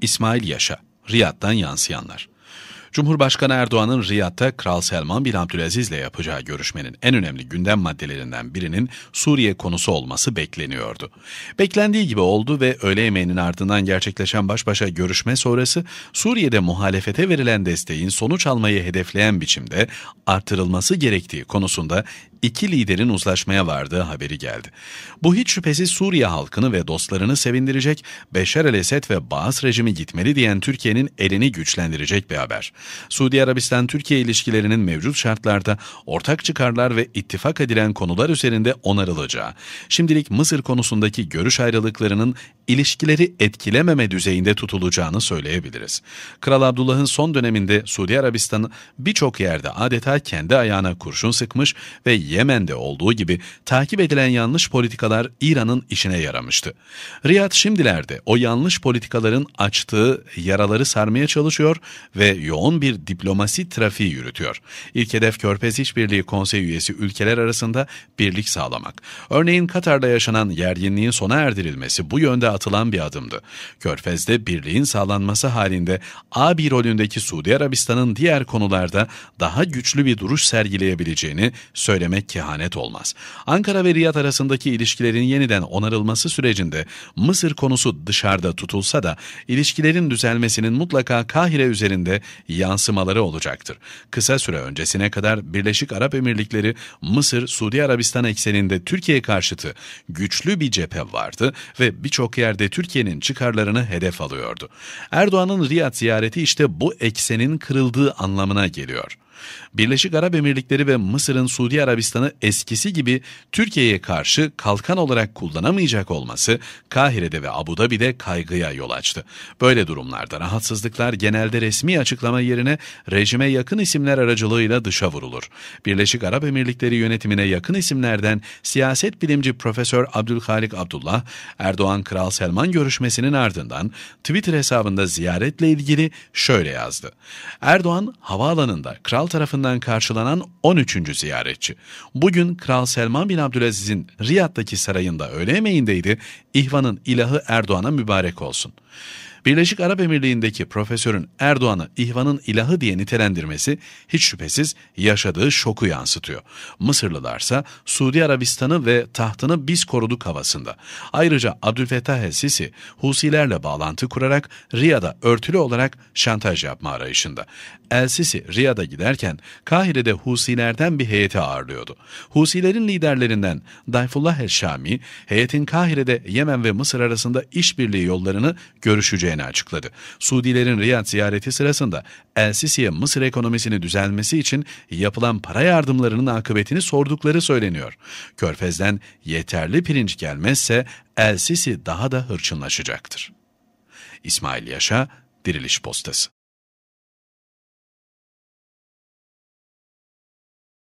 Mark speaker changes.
Speaker 1: İsmail Yaşa, Riyad'dan yansıyanlar. Cumhurbaşkanı Erdoğan'ın Riyad'da Kral Selman bin Abdülaziz ile yapacağı görüşmenin en önemli gündem maddelerinden birinin Suriye konusu olması bekleniyordu. Beklendiği gibi oldu ve öğle yemeğinin ardından gerçekleşen baş başa görüşme sonrası Suriye'de muhalefete verilen desteğin sonuç almayı hedefleyen biçimde artırılması gerektiği konusunda iki liderin uzlaşmaya vardığı haberi geldi. Bu hiç şüphesiz Suriye halkını ve dostlarını sevindirecek, Beşer el-Esed ve Baas rejimi gitmeli diyen Türkiye'nin elini güçlendirecek bir haber. Suudi Arabistan-Türkiye ilişkilerinin mevcut şartlarda ortak çıkarlar ve ittifak edilen konular üzerinde onarılacağı, şimdilik Mısır konusundaki görüş ayrılıklarının ilişkileri etkilememe düzeyinde tutulacağını söyleyebiliriz. Kral Abdullah'ın son döneminde Suudi Arabistan'ı birçok yerde adeta kendi ayağına kurşun sıkmış ve Yemen'de olduğu gibi takip edilen yanlış politikalar İran'ın işine yaramıştı. Riyad şimdilerde o yanlış politikaların açtığı yaraları sarmaya çalışıyor ve yoğun bir diplomasi trafiği yürütüyor. İlk hedef Körfez İşbirliği Konsey üyesi ülkeler arasında birlik sağlamak. Örneğin Katar'da yaşanan yerginliğin sona erdirilmesi bu yönde atılan bir adımdı. Körfez'de birliğin sağlanması halinde AB rolündeki Suudi Arabistan'ın diğer konularda daha güçlü bir duruş sergileyebileceğini söylemek kehanet olmaz. Ankara ve Riyad arasındaki ilişkilerin yeniden onarılması sürecinde Mısır konusu dışarıda tutulsa da ilişkilerin düzelmesinin mutlaka Kahire üzerinde yansımaları olacaktır. Kısa süre öncesine kadar Birleşik Arap Emirlikleri, Mısır, Suudi Arabistan ekseninde Türkiye karşıtı güçlü bir cephe vardı ve birçok yer yerde Türkiye'nin çıkarlarını hedef alıyordu. Erdoğan'ın Riyad ziyareti işte bu eksenin kırıldığı anlamına geliyor. Birleşik Arap Emirlikleri ve Mısır'ın Suudi Arabistan'ı eskisi gibi Türkiye'ye karşı kalkan olarak kullanamayacak olması Kahire'de ve Abu Dhabi'de kaygıya yol açtı. Böyle durumlarda rahatsızlıklar genelde resmi açıklama yerine rejime yakın isimler aracılığıyla dışa vurulur. Birleşik Arap Emirlikleri yönetimine yakın isimlerden siyaset bilimci Profesör Abdülhalik Abdullah, Erdoğan Kral Selman görüşmesinin ardından Twitter hesabında ziyaretle ilgili şöyle yazdı. Erdoğan havaalanında kral tarafından tarafından karşılanan 13. ziyaretçi. Bugün Kral Selman bin Abdülaziz'in Riyad'daki sarayında öğle yemeğindeydi. İhvan'ın ilahı Erdoğan'a mübarek olsun. Birleşik Arap Emirliği'ndeki profesörün Erdoğan'ı İhvan'ın ilahı diye nitelendirmesi hiç şüphesiz yaşadığı şoku yansıtıyor. Mısırlılarsa Suudi Arabistan'ı ve tahtını biz koruduk havasında. Ayrıca Abdülfettah el-Sisi Husilerle bağlantı kurarak Riyad'a örtülü olarak şantaj yapma arayışında. El-Sisi Riyad'a giderken Kahire'de Husilerden bir heyeti ağırlıyordu. Husilerin liderlerinden Dayfullah el-Şami, heyetin Kahire'de Yemen ve Mısır arasında işbirliği yollarını görüşeceği görüşeceğini açıkladı. Suudilerin Riyad ziyareti sırasında El-Sisi'ye Mısır ekonomisini düzelmesi için yapılan para yardımlarının akıbetini sordukları söyleniyor. Körfez'den yeterli pirinç gelmezse El-Sisi daha da hırçınlaşacaktır. İsmail Yaşa, Diriliş Postası